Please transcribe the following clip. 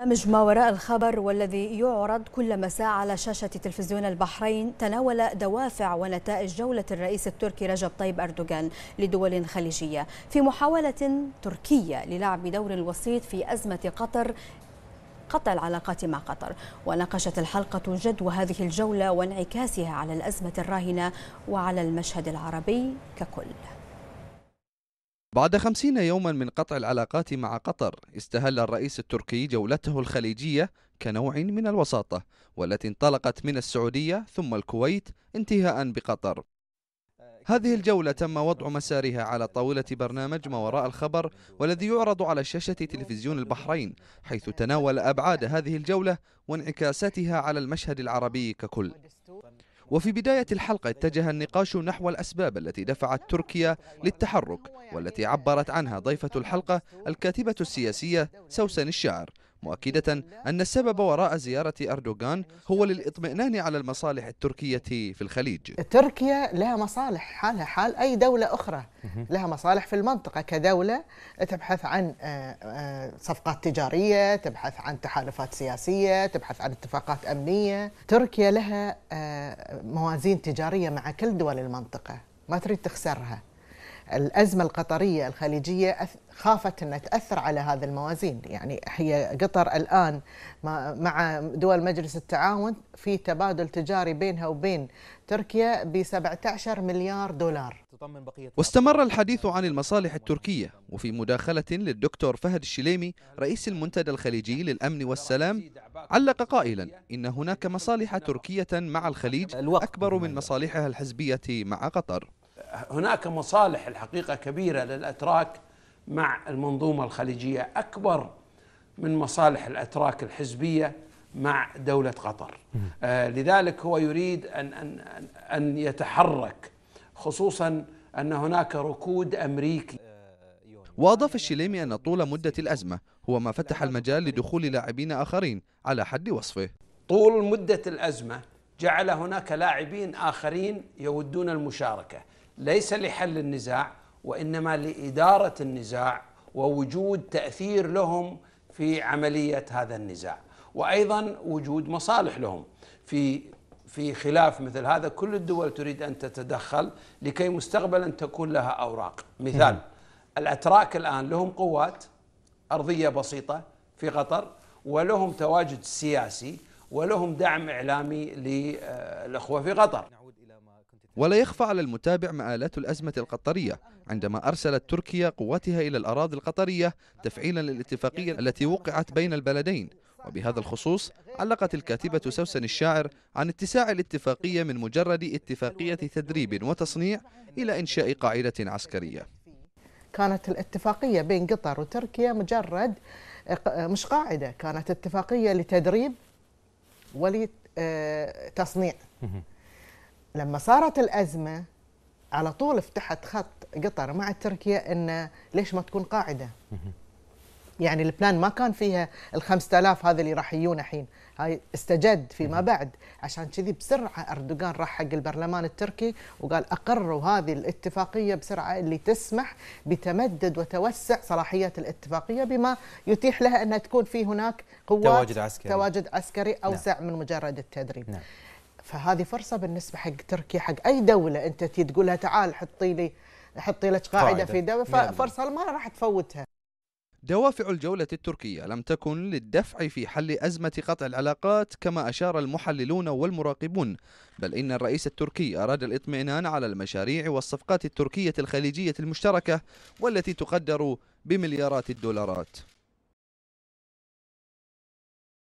برنامج ما وراء الخبر والذي يعرض كل مساء على شاشة تلفزيون البحرين تناول دوافع ونتائج جولة الرئيس التركي رجب طيب أردوغان لدول خليجية في محاولة تركية للعب دور الوسيط في أزمة قطر قطع العلاقات مع قطر وناقشت الحلقة جدوى هذه الجولة وانعكاسها على الأزمة الراهنة وعلى المشهد العربي ككل بعد خمسين يوما من قطع العلاقات مع قطر استهل الرئيس التركي جولته الخليجية كنوع من الوساطة والتي انطلقت من السعودية ثم الكويت انتهاء بقطر هذه الجولة تم وضع مسارها على طاولة برنامج ما وراء الخبر والذي يعرض على شاشة تلفزيون البحرين حيث تناول أبعاد هذه الجولة وانعكاساتها على المشهد العربي ككل وفي بداية الحلقة اتجه النقاش نحو الأسباب التي دفعت تركيا للتحرك والتي عبرت عنها ضيفة الحلقة الكاتبة السياسية سوسن الشاعر مؤكدة أن السبب وراء زيارة أردوغان هو للإطمئنان على المصالح التركية في الخليج تركيا لها مصالح حالها حال أي دولة أخرى لها مصالح في المنطقة كدولة تبحث عن آه، آه، صفقات تجارية تبحث عن تحالفات سياسية تبحث عن اتفاقات أمنية تركيا لها آه، موازين تجارية مع كل دول المنطقة ما تريد تخسرها الأزمة القطرية الخليجية خافت أن تأثر على هذه الموازين يعني هي قطر الآن مع دول مجلس التعاون في تبادل تجاري بينها وبين تركيا ب 17 مليار دولار واستمر الحديث عن المصالح التركية وفي مداخلة للدكتور فهد الشليمي رئيس المنتدى الخليجي للأمن والسلام علق قائلا إن هناك مصالح تركية مع الخليج أكبر من مصالحها الحزبية مع قطر هناك مصالح الحقيقه كبيره للاتراك مع المنظومه الخليجيه اكبر من مصالح الاتراك الحزبيه مع دوله قطر آه لذلك هو يريد ان ان ان يتحرك خصوصا ان هناك ركود امريكي واضاف الشليمي ان طول مده الازمه هو ما فتح المجال لدخول لاعبين اخرين على حد وصفه طول مده الازمه جعل هناك لاعبين اخرين يودون المشاركه ليس لحل النزاع وانما لاداره النزاع ووجود تاثير لهم في عمليه هذا النزاع وايضا وجود مصالح لهم في في خلاف مثل هذا كل الدول تريد ان تتدخل لكي مستقبلا تكون لها اوراق مثال الاتراك الان لهم قوات ارضيه بسيطه في قطر ولهم تواجد سياسي ولهم دعم اعلامي للاخوه آه، في قطر ولا يخفى على المتابع مآلات الأزمة القطرية عندما أرسلت تركيا قواتها إلى الأراضي القطرية تفعيلا للاتفاقية التي وقعت بين البلدين وبهذا الخصوص علقت الكاتبة سوسن الشاعر عن اتساع الاتفاقية من مجرد اتفاقية تدريب وتصنيع إلى إنشاء قاعدة عسكرية كانت الاتفاقية بين قطر وتركيا مجرد مش قاعدة كانت اتفاقية لتدريب ولتصنيع آه، لما صارت الأزمة على طول فتحت خط قطر مع تركيا أن ليش ما تكون قاعدة يعني البلان ما كان فيها ال 5000 هذا اللي راح يجون الحين هاي استجد فيما بعد عشان كذي بسرعه اردوغان راح حق البرلمان التركي وقال اقروا هذه الاتفاقيه بسرعه اللي تسمح بتمدد وتوسع صلاحيات الاتفاقيه بما يتيح لها انها تكون في هناك قوات تواجد عسكري تواجد عسكري اوسع نعم. من مجرد التدريب نعم. فهذه فرصه بالنسبه حق تركيا حق اي دوله انت تي تقولها تعال حطي لي حطي لك قاعده, قاعدة في دوله نعم، نعم. فرصه ما راح تفوتها دوافع الجولة التركية لم تكن للدفع في حل أزمة قطع العلاقات كما أشار المحللون والمراقبون بل إن الرئيس التركي أراد الإطمئنان على المشاريع والصفقات التركية الخليجية المشتركة والتي تقدر بمليارات الدولارات